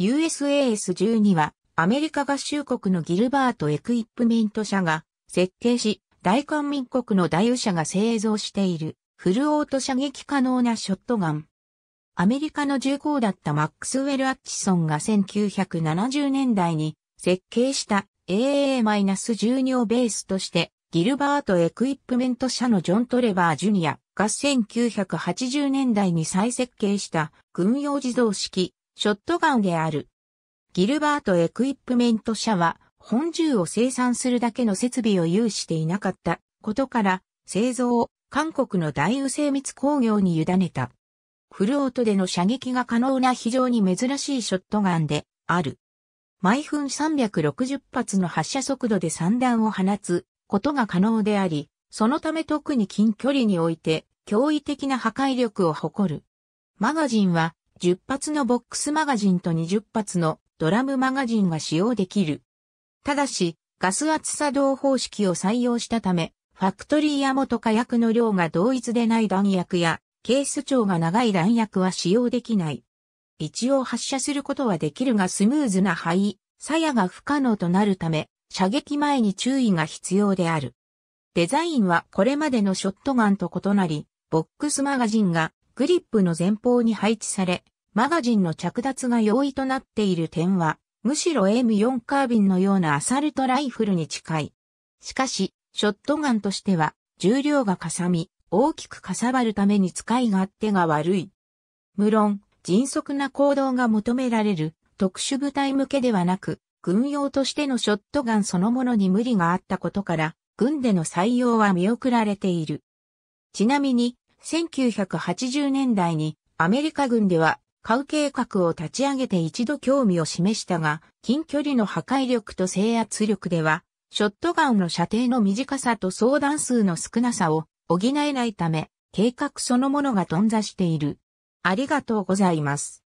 USAS-12 はアメリカ合衆国のギルバート・エクイプメント社が設計し、大韓民国の大右社が製造しているフルオート射撃可能なショットガン。アメリカの重工だったマックスウェル・アッチソンが1970年代に設計した AA-12 をベースとしてギルバート・エクイプメント社のジョン・トレバー・ジュニアが1980年代に再設計した軍用自動式ショットガンである。ギルバートエクイプメント社は、本銃を生産するだけの設備を有していなかったことから、製造を韓国の大宇精密工業に委ねた。フルオートでの射撃が可能な非常に珍しいショットガンである。毎分360発の発射速度で散弾を放つことが可能であり、そのため特に近距離において驚異的な破壊力を誇る。マガジンは10発のボックスマガジンと20発のドラムマガジンが使用できる。ただし、ガス圧作動方式を採用したため、ファクトリーや元火薬の量が同一でない弾薬や、ケース長が長い弾薬は使用できない。一応発射することはできるがスムーズな灰、鞘が不可能となるため、射撃前に注意が必要である。デザインはこれまでのショットガンと異なり、ボックスマガジンがグリップの前方に配置され、マガジンの着脱が容易となっている点は、むしろ M4 カービンのようなアサルトライフルに近い。しかし、ショットガンとしては、重量がかさみ、大きくかさばるために使い勝手が悪い。無論、迅速な行動が求められる特殊部隊向けではなく、軍用としてのショットガンそのものに無理があったことから、軍での採用は見送られている。ちなみに、1980年代にアメリカ軍では買う計画を立ち上げて一度興味を示したが、近距離の破壊力と制圧力では、ショットガンの射程の短さと相談数の少なさを補えないため、計画そのものが頓挫している。ありがとうございます。